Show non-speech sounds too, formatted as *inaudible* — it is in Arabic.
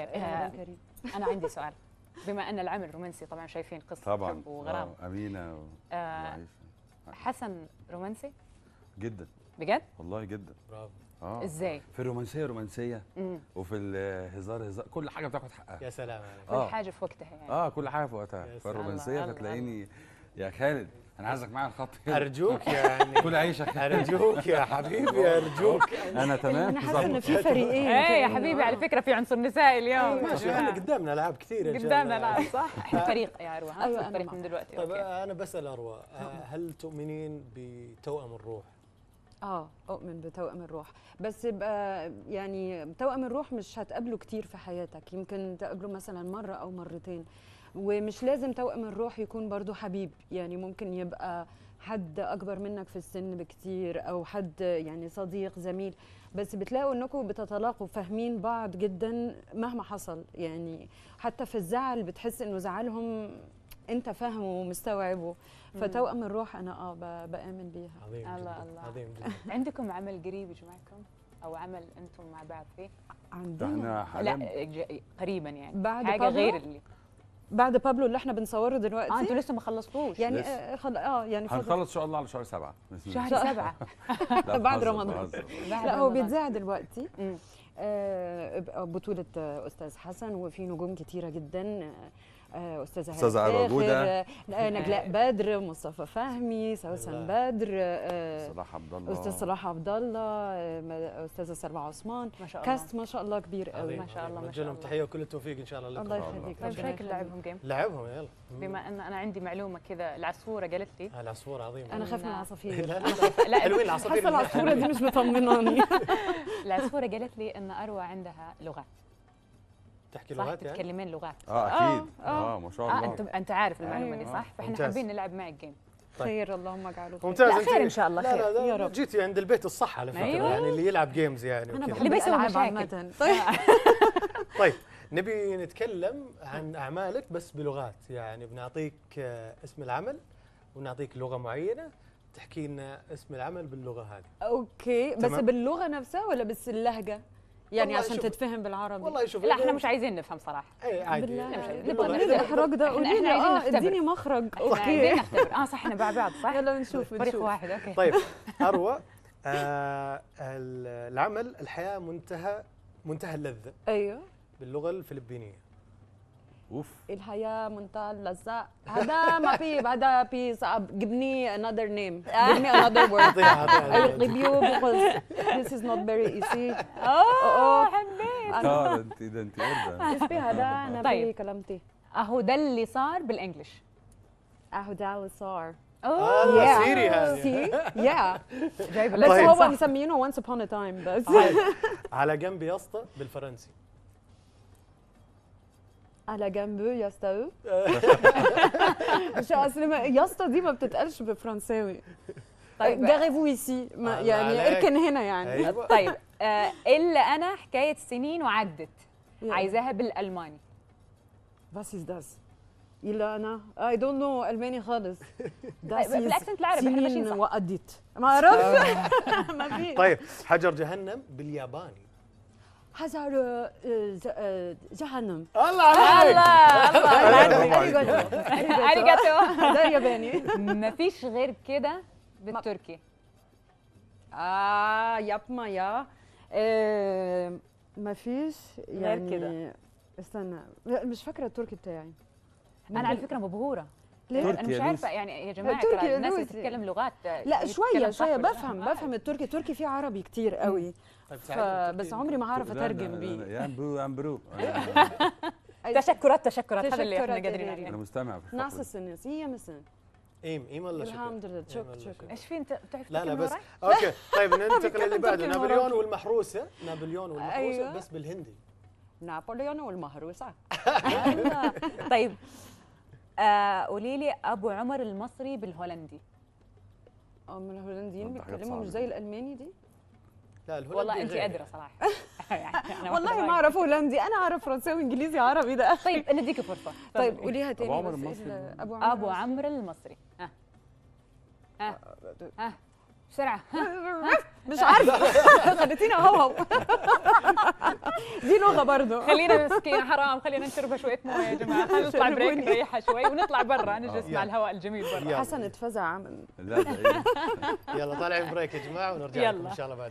آه انا عندي سؤال بما ان العمل رومانسي طبعا شايفين قصه طبعا حب آه، وغرام آه امينه و... آه حسن رومانسي جدا بجد والله جدا برافو اه ازاي في الرومانسيه رومانسيه وفي الهزار هزار كل حاجه بتاخد حقها يا سلام عليك آه. كل حاجه في وقتها يعني اه كل حاجه في وقتها فالرومانسيه هتلاقيني يا خالد انا عايزك معايا الخط ارجوك يعني كل عيشك ارجوك يا حبيبي ارجوك انا تمام انا حاسه ان في فريقين ايه يا حبيبي على فكره في عنصر نسائي اليوم ماشي احنا آه. قدامنا العاب كثير قدامنا العاب صح احنا *laughs* فريق يا اروى ايوه فريق من دلوقتي طيب انا بسال اروى هل تؤمنين بتوأم الروح؟ اه اؤمن بتوأم الروح بس يبقى يعني توأم الروح مش هتقابله كتير في حياتك يمكن تقابله مثلا مره او مرتين ومش لازم توأم الروح يكون برضو حبيب يعني ممكن يبقى حد اكبر منك في السن بكتير او حد يعني صديق زميل بس بتلاقوا انكم بتتلاقوا فاهمين بعض جدا مهما حصل يعني حتى في الزعل بتحس انه زعلهم انت فاهمه ومستوعبه فتوأم الروح انا اه بامن بيها عظيم الله جداً. الله عظيم جدا *laughs* عندكم عمل قريب يجمعكم او عمل انتم مع بعض فيه؟ عندنا لا قريبا يعني بعد حاجه غير اللي بعد بابلو اللي احنا بنصوره دلوقتي اه انتوا لسه ما خلصتوش يعني آه, خل... اه يعني هنخلص ان شاء الله على شهر سبعة شهر سبعة *laughs* *laughs* بعد رمضان لا هو بيتذاع دلوقتي آه، بطولة آه، أستاذ حسن وفي نجوم كتيرة جدا آه، استاذه استاذه عبا بوده آه، آه، نجلاء *laughs* بدر مصطفى فهمي سوسن بدر صلاح عبد الله استاذ صلاح عبد الله استاذه سربع عثمان ما شاء الله كاست ما شاء الله كبير قوي ما شاء الله ما شاء الله تحيه وكل التوفيق ان شاء الله لكم الله يخليك مش رايك لعبهم جيم لعبهم يلا بما ان انا عندي معلومه كذا العصفوره قالت لي العصفوره عظيمه انا خاف من العصافير *laughs* لا لا حلوين *laughs* العصافير العصفوره دي مش مطمناني العصفوره قالت لي ان اروى عندها لغات بتحكي لغات يعني؟ لغات اه اكيد اه, آه ما شاء آه، الله آه انت انت عارف المعلومه أيوة. دي صح؟ فاحنا حابين نلعب معك جيم طيب. خير اللهم اجعله خير ممتاز خير ان شاء الله خير لا لا يا رب جيتي عند البيت الصح على فكره أيوه. يعني اللي يلعب جيمز يعني انا بحب اللي بيسوي مشاكل طيب آه. *laughs* *laughs* طيب نبي نتكلم عن اعمالك بس بلغات يعني بنعطيك آه، اسم العمل ونعطيك لغه معينه تحكي لنا اسم العمل باللغه هذه اوكي بس تمام. باللغه نفسها ولا بس اللهجه يعني عشان تتفهم بالعربي والله شوف لا احنا مش عايزين نفهم صراحه اي عادي إيه، نبغى الاحراج ده قولي آه، اديني مخرج إيه، اوكي عايزين نختبر اه صح احنا مع بعض صح يلا نشوف فريق واحد اوكي طيب *laughs* اروى آه، العمل الحياه منتهى منتهى اللذه ايوه باللغه الفلبينيه اوف الحياه منتال اللذة هذا ما في هذا في صعب جبني another name جبني another word you *laughs* because this is not very easy *laughs* آه، اوه حبيت اه انت ده انت اسمي هذا انا في طيب. كلامتي اهو ده اللي صار بالانجلش اهو ده اللي صار اوه يا آه، سيري سي يعني. يا جايبه بس هو مسمينه once upon a time بس طيب. على جنب يا اسطى بالفرنسي على جنب يا استا *laughs* مش اصل يا اسطى دي ما بتتقالش بالفرنساوي طيب جاريفو ايسي يعني اركن هنا يعني أيوة. طيب آه، الا اللي انا حكايه سنين وعدت عايزاها بالالماني بس از داز إلا أنا أي دونت نو ألماني خالص بالأكسنت العربي احنا ماشيين صح ما أعرفش آه. *laughs* ما في طيب حجر جهنم بالياباني حجر جهنم الله عليك الله الله اريجاتو ده ياباني مفيش غير كده بالتركي اه يابما يا مفيش يعني غير كده استنى مش فاكره التركي بتاعي انا على فكره مبهوره انا مش عارفه يعني يا جماعه تركي الناس اللي بتتكلم لغات لا شويه شويه بفهم بفهم التركي التركي فيه عربي كتير قوي طيب بس عمري ما هعرف اترجم بيه يا امبرو *laughs* امبرو أيوة. تشكرات تشكرات هذا اللي احنا قادرين عليه انا مستمع ناس السنة هي مسن ايم ايم الله شكرا الحمد لله شكرا شكرا ايش في انت بتعرف لا لا بس *laughs* اوكي طيب *laughs* ننتقل اللي بعده نابليون والمحروسه نابليون والمحروسه أيوة. بس بالهندي نابليون والمهروسه آه. طيب آه، قولي لي ابو عمر المصري بالهولندي اه من الهولنديين بيتكلموا مش زي الالماني دي لا الهولندي والله انت قادره صراحه *laughs* يعني والله ما اعرف هولندي انا اعرف فرنساوي انجليزي عربي ده طيب نديكي فرصه طيب, طيب، قوليها تاني ابو عمر المصري ابو عمر ابو عمر المصري ها ها آه، آه، ها بسرعه *laughs* مش عارفه *laughs* خدتينا هوهو *laughs* دي لغه برضه خلينا مسكين حرام خلينا نشربها شويه مويه يا جماعه خلينا *laughs* نطلع بريك نريحها شوي ونطلع برا آه، نجلس مع الهواء الجميل برا حسن اتفزع من لا يلا طالعين بريك يا جماعه ونرجع لكم ان شاء الله بعد